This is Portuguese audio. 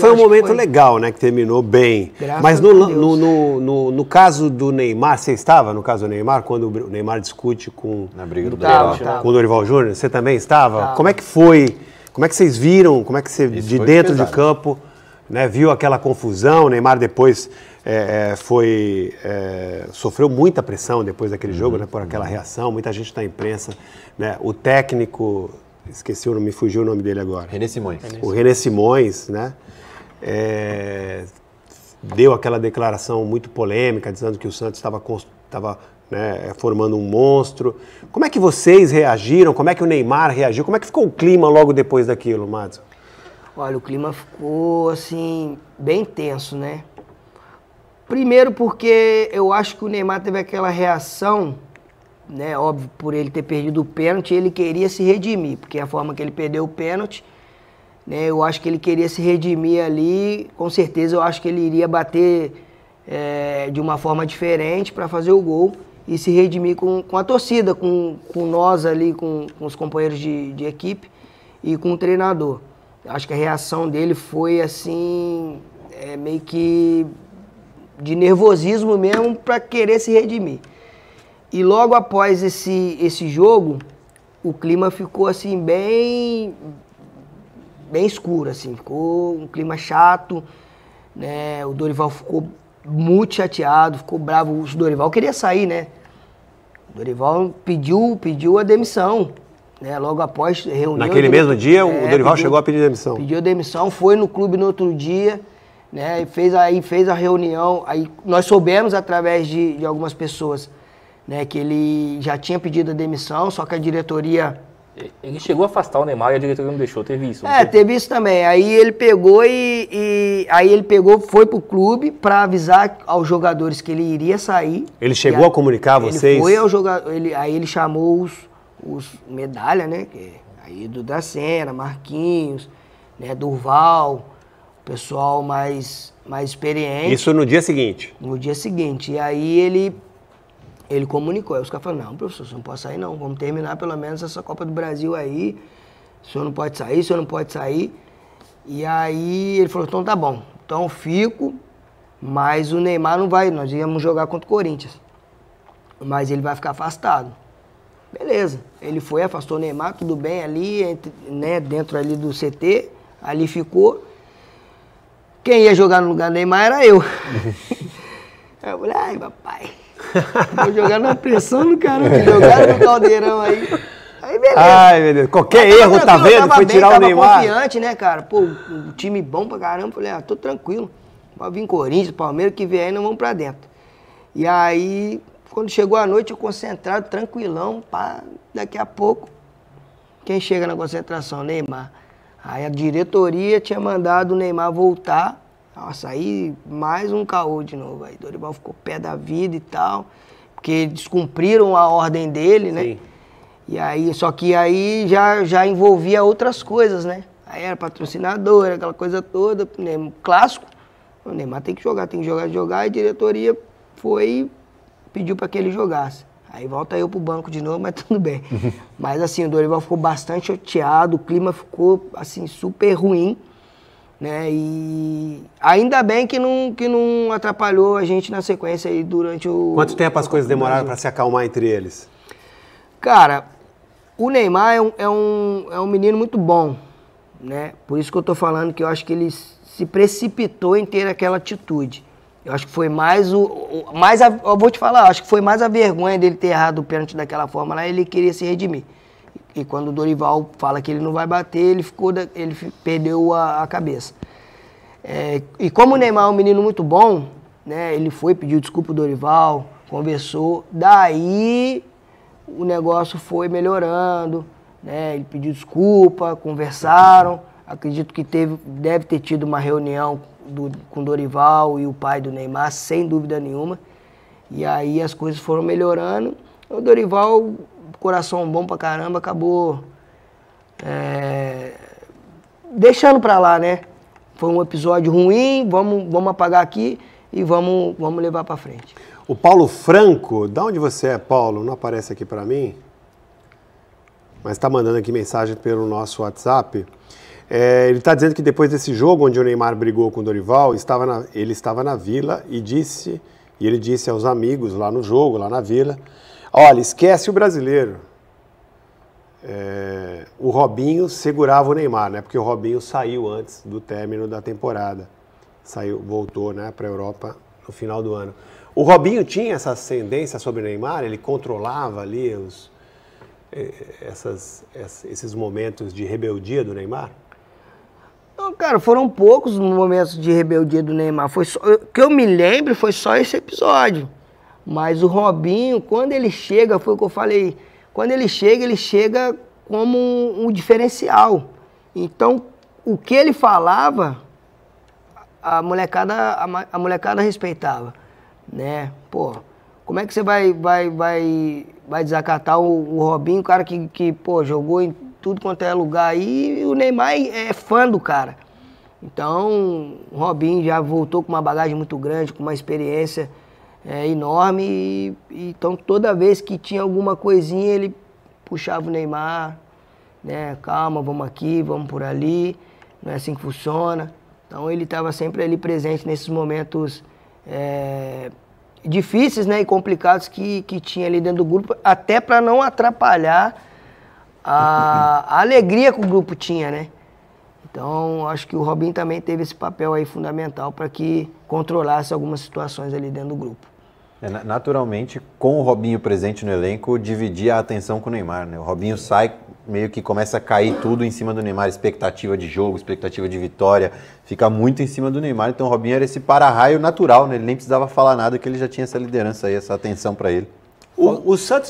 foi um momento foi... legal, né? Que terminou bem. Graças Mas no, no, no, no, no caso do Neymar, você estava no caso do Neymar, quando o Neymar discute com, Na briga do tava, Dorival. com o Dorival Júnior? Você também estava? Tava. Como é que foi? Como é que vocês viram? Como é que você, Isso de dentro pesado. de campo, né, viu aquela confusão? O Neymar depois é, é, foi é, sofreu muita pressão depois daquele jogo, uhum. né, por aquela reação, muita gente da imprensa, né, o técnico esqueci, me fugiu o nome dele agora. René Simões. René Simões. O René Simões, né? é, deu aquela declaração muito polêmica, dizendo que o Santos estava né, formando um monstro. Como é que vocês reagiram? Como é que o Neymar reagiu? Como é que ficou o clima logo depois daquilo, Madison? Olha, o clima ficou assim bem tenso, né? Primeiro porque eu acho que o Neymar teve aquela reação, né? Óbvio, por ele ter perdido o pênalti, ele queria se redimir, porque a forma que ele perdeu o pênalti, né? Eu acho que ele queria se redimir ali, com certeza eu acho que ele iria bater é, de uma forma diferente para fazer o gol e se redimir com, com a torcida, com, com nós ali, com, com os companheiros de, de equipe e com o treinador. Eu acho que a reação dele foi assim, é, meio que de nervosismo mesmo para querer se redimir. E logo após esse, esse jogo, o clima ficou assim bem bem escuro, assim, ficou um clima chato, né? O Dorival ficou muito chateado, ficou bravo. O Dorival queria sair, né? O Dorival pediu, pediu a demissão. Né, logo após reunião. Naquele mesmo dia, é, o Dorival pediu, chegou a pedir demissão. Pediu demissão, foi no clube no outro dia, né? E fez, aí fez a reunião. Aí nós soubemos através de, de algumas pessoas né, que ele já tinha pedido a demissão, só que a diretoria ele chegou a afastar o Neymar e a diretoria não deixou, teve isso. É, teve isso também. Aí ele pegou e, e aí ele pegou, foi pro clube para avisar aos jogadores que ele iria sair. Ele chegou a, a, comunicar a vocês? Ele foi ao jogador, ele, aí ele chamou os, os medalha, né? Que, é aí do da Sena, Marquinhos, né, Durval, pessoal mais mais experiente. Isso no dia seguinte. No dia seguinte. E aí ele ele comunicou. Aí os caras falaram, não, professor, você não pode sair não. Vamos terminar pelo menos essa Copa do Brasil aí. O senhor não pode sair, o senhor não pode sair. E aí ele falou, então tá bom. Então fico, mas o Neymar não vai. Nós íamos jogar contra o Corinthians. Mas ele vai ficar afastado. Beleza. Ele foi, afastou o Neymar, tudo bem ali, entre, né, dentro ali do CT. Ali ficou. Quem ia jogar no lugar do Neymar era eu. eu falei, ai, papai. Vou jogar na pressão no cara que jogaram no caldeirão aí. Aí beleza. Ai, meu Deus. Qualquer erro, tá vendo? Foi bem, tirar o Neymar. confiante, né, cara? Pô, um time bom pra caramba. Falei, ah, tô tranquilo. Pode vir Corinthians, Palmeiras, que vier aí, nós vamos pra dentro. E aí, quando chegou a noite, eu concentrado, tranquilão, pá. Daqui a pouco, quem chega na concentração? Neymar. Aí a diretoria tinha mandado o Neymar voltar nossa, aí mais um caô de novo. Aí Dorival ficou pé da vida e tal, porque descumpriram a ordem dele, né? Sim. E aí, só que aí já, já envolvia outras coisas, né? Aí era patrocinador, aquela coisa toda, né? clássico. O Neymar tem que jogar, tem que jogar, jogar. E a diretoria foi pediu para que ele jogasse. Aí volta eu pro banco de novo, mas tudo bem. mas assim, o Dorival ficou bastante chateado, o clima ficou assim super ruim. Né? E ainda bem que não, que não atrapalhou a gente na sequência aí durante o. Quanto tempo as coisas demoraram para se acalmar entre eles? Cara, o Neymar é um, é um, é um menino muito bom. Né? Por isso que eu estou falando que eu acho que ele se precipitou em ter aquela atitude. Eu acho que foi mais o. o mais a, eu vou te falar, acho que foi mais a vergonha dele ter errado o pênalti daquela forma lá, ele queria se redimir. E quando o Dorival fala que ele não vai bater, ele ficou da, ele perdeu a, a cabeça. É, e como o Neymar é um menino muito bom, né, ele foi, pediu desculpa o Dorival, conversou, daí o negócio foi melhorando, né, ele pediu desculpa, conversaram, acredito que teve, deve ter tido uma reunião do, com o Dorival e o pai do Neymar, sem dúvida nenhuma, e aí as coisas foram melhorando, o Dorival coração bom pra caramba, acabou é, deixando pra lá, né? Foi um episódio ruim, vamos, vamos apagar aqui e vamos, vamos levar pra frente. O Paulo Franco, da onde você é, Paulo? Não aparece aqui para mim? Mas está mandando aqui mensagem pelo nosso WhatsApp. É, ele está dizendo que depois desse jogo onde o Neymar brigou com o Dorival, estava na, ele estava na vila e disse, e ele disse aos amigos lá no jogo, lá na vila, Olha, esquece o brasileiro. É, o Robinho segurava o Neymar, né? Porque o Robinho saiu antes do término da temporada. Saiu, voltou, né, para a Europa no final do ano. O Robinho tinha essa ascendência sobre o Neymar, ele controlava ali os, é, essas, esses momentos de rebeldia do Neymar? Não, cara, foram poucos momentos de rebeldia do Neymar. Foi só, que eu me lembro foi só esse episódio. Mas o Robinho, quando ele chega, foi o que eu falei, quando ele chega, ele chega como um, um diferencial. Então, o que ele falava, a molecada, a, a, molecada respeitava, né? Pô, como é que você vai, vai, vai, vai desacatar o, o Robinho, o cara que, que pô, jogou em tudo quanto é lugar aí, e o Neymar é, é fã do cara. Então, o Robinho já voltou com uma bagagem muito grande, com uma experiência é, enorme. E, então toda vez que tinha alguma coisinha, ele puxava o Neymar, né? Calma, vamos aqui, vamos por ali, não é assim que funciona. Então ele estava sempre ali presente nesses momentos é, difíceis né, e complicados que, que tinha ali dentro do grupo, até para não atrapalhar a, a alegria que o grupo tinha, né? Então, acho que o Robin também teve esse papel aí fundamental para que controlasse algumas situações ali dentro do grupo. É, naturalmente, com o Robinho presente no elenco, dividia a atenção com o Neymar. Né? O Robinho sai, meio que começa a cair tudo em cima do Neymar, expectativa de jogo, expectativa de vitória, fica muito em cima do Neymar. Então o Robinho era esse para-raio natural, né? ele nem precisava falar nada, que ele já tinha essa liderança aí, essa atenção para ele. O, o Santos